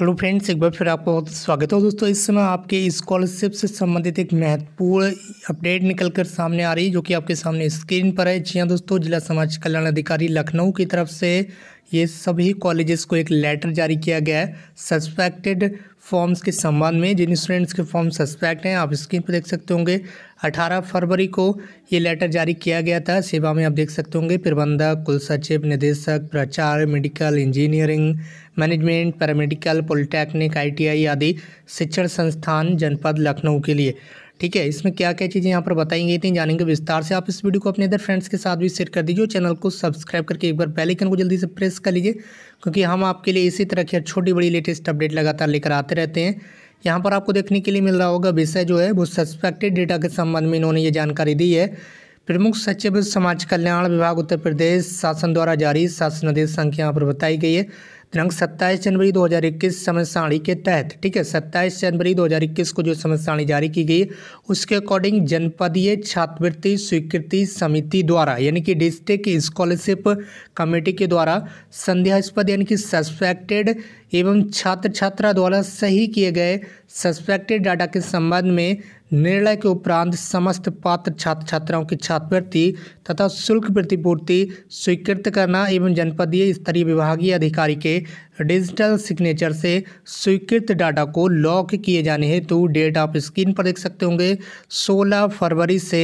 hello friends एक बार फिर आपको बहुत स्वागत है दोस्तों इस समय आपके स्कॉलरशिप से संबंधित एक महत्वपूर्ण अपडेट निकलकर सामने आ रही है जो कि आपके सामने स्क्रीन पर है जी हाँ दोस्तों जिला समाज कल्याण अधिकारी लखनऊ की तरफ से ये सभी कॉलेजेस को एक लेटर जारी किया गया है सस्पेक्टेड फॉर्म्स के संबंध में जिन स्टूडेंट्स के फॉर्म सस्पेक्ट हैं आप स्क्रीन पर देख सकते होंगे 18 फरवरी को ये लेटर जारी किया गया था सेवा में आप देख सकते होंगे प्रबंधक कुल सचिव निदेशक प्रचार medical engineering management paramedical polytechnic ITI आदि शिक्षण संस्थान जनपद लखनऊ के लिए ठीक है इसमें क्या क्या चीज़ें यहाँ पर बताई गई थी जानेंगे विस्तार से आप इस वीडियो को अपने इधर फ्रेंड्स के साथ भी शेयर कर दीजिए चैनल को सब्सक्राइब करके एक बार बेलाइकन को जल्दी से प्रेस कर लीजिए क्योंकि हम आपके लिए इसी तरह की छोटी बड़ी लेटेस्ट अपडेट लगातार लेकर आते रहते हैं यहाँ पर आपको देखने के लिए मिल रहा होगा विषय जो है वो सस्पेक्टेड डेटा के संबंध में इन्होंने ये जानकारी दी है प्रमुख सचिव समाज कल्याण विभाग उत्तर प्रदेश शासन द्वारा जारी शासन आदेश संख्या यहाँ पर बताई गई है दिनांक 27 जनवरी 2021 समय सारणी के तहत ठीक है 27 जनवरी 2021 को जो समय सारणी जारी की गई उसके अकॉर्डिंग जनपदीय छात्रवृत्ति स्वीकृति समिति द्वारा यानी कि डिस्ट्रिक्ट स्कॉलरशिप कमेटी के द्वारा संध्यास्पद यानी कि सस्पेक्टेड एवं छात्र छात्रा द्वारा सही किए गए सस्पेक्टेड डाटा के संबंध में निर्णय के उपरांत समस्त पात्र छात्र छात्राओं की छात्रवृत्ति तथा शुल्क प्रतिपूर्ति स्वीकृत करना एवं जनपदीय स्तरीय विभागीय अधिकारी के डिजिटल सिग्नेचर से स्वीकृत डाटा को लॉक किए जाने हेतु डेट आप स्क्रीन पर देख सकते होंगे 16 फरवरी से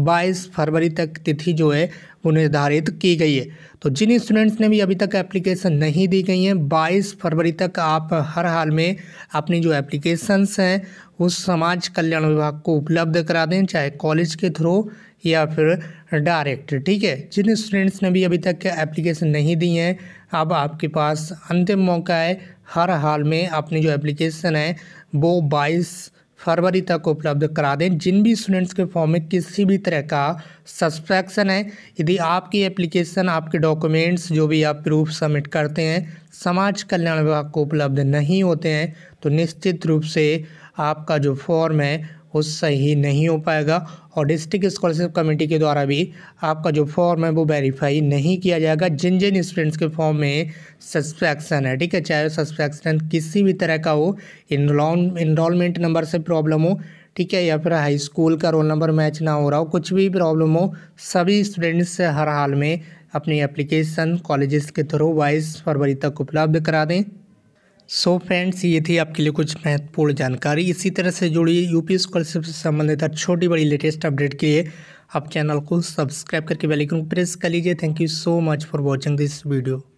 22 फरवरी तक तिथि जो है वो निर्धारित की गई है तो जिन स्टूडेंट्स ने भी अभी तक एप्लीकेशन नहीं दी गई हैं 22 फरवरी तक आप हर हाल में अपनी जो एप्लीकेशंस हैं उस समाज कल्याण विभाग को उपलब्ध करा दें चाहे कॉलेज के थ्रू या फिर डायरेक्ट ठीक है जिन स्टूडेंट्स ने भी अभी तक एप्लीकेशन नहीं दी हैं अब आपके पास अंतिम मौका है हर हाल में अपनी जो एप्लीकेशन है वो बाईस फरवरी तक उपलब्ध करा दें जिन भी स्टूडेंट्स के फॉर्म में किसी भी तरह का सस्पेक्शन है यदि आपकी एप्लीकेशन आपके डॉक्यूमेंट्स जो भी आप प्रूफ सबमिट करते हैं समाज कल्याण विभाग को उपलब्ध नहीं होते हैं तो निश्चित रूप से आपका जो फॉर्म है वो सही नहीं हो पाएगा और डिस्ट्रिक्ट स्कॉलरशिप कमेटी के द्वारा भी आपका जो फॉर्म है वो वेरीफाई नहीं किया जाएगा जिन जिन स्टूडेंट्स के फॉर्म में सस्पेक्शन है ठीक है चाहे सस्पेक्शन किसी भी तरह का हो इनमेंट इनरोलमेंट नंबर से प्रॉब्लम हो ठीक है या फिर हाई स्कूल का रोल नंबर मैच ना हो रहा हो कुछ भी प्रॉब्लम हो सभी स्टूडेंट्स हर हाल में अपनी एप्लीकेशन कॉलेजेस के थ्रू बाईस फरवरी तक उपलब्ध करा दें सो so फ्रेंड्स ये थी आपके लिए कुछ महत्वपूर्ण जानकारी इसी तरह से जुड़ी यूपी स्कॉलरशिप से संबंधित हर छोटी बड़ी लेटेस्ट अपडेट के लिए आप चैनल को सब्सक्राइब करके बेल आइकन प्रेस कर लीजिए thank you so much for watching this video